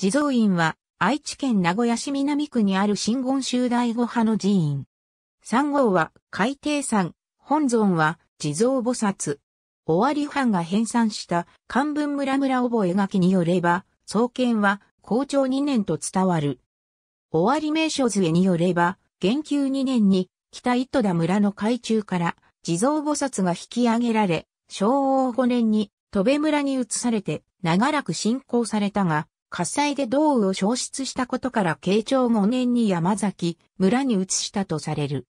地蔵院は愛知県名古屋市南区にある真言宗大五派の寺院。三号は海底山、本尊は地蔵菩薩。尾張藩が編纂した漢文村村覚書によれば、創建は校長2年と伝わる。尾張名所図絵によれば、元久2年に北糸田村の海中から地蔵菩薩が引き上げられ、昭和5年に戸部村に移されて長らく信仰されたが、火災で道を消失したことから慶長5年に山崎村に移したとされる。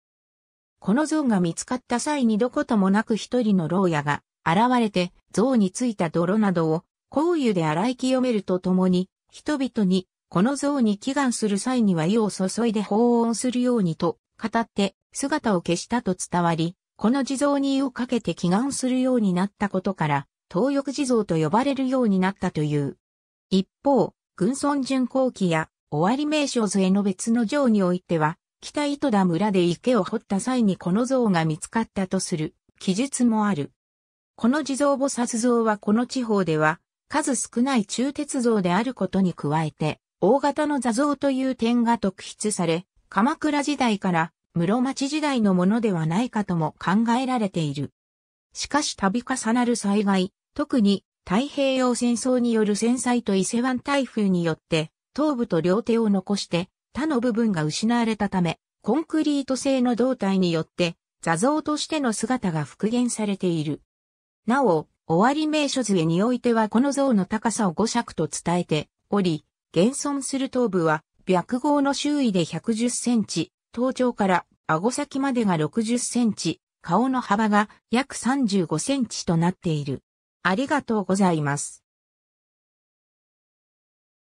この像が見つかった際にどこともなく一人の牢屋が現れて像についた泥などを香油で洗い清めるとともに人々にこの像に祈願する際には湯を注いで保温するようにと語って姿を消したと伝わり、この地蔵に湯をかけて祈願するようになったことから、東浴地蔵と呼ばれるようになったという。一方、軍村巡航機や終わり名称図への別の像においては、北糸田村で池を掘った際にこの像が見つかったとする記述もある。この地蔵菩薩像はこの地方では数少ない中鉄像であることに加えて、大型の座像という点が特筆され、鎌倉時代から室町時代のものではないかとも考えられている。しかし度重なる災害、特に太平洋戦争による戦災と伊勢湾台風によって、頭部と両手を残して他の部分が失われたため、コンクリート製の胴体によって座像としての姿が復元されている。なお、終わり名所図絵においてはこの像の高さを5尺と伝えており、現存する頭部は、白号の周囲で110センチ、頭頂から顎先までが60センチ、顔の幅が約35センチとなっている。ありがとうございます。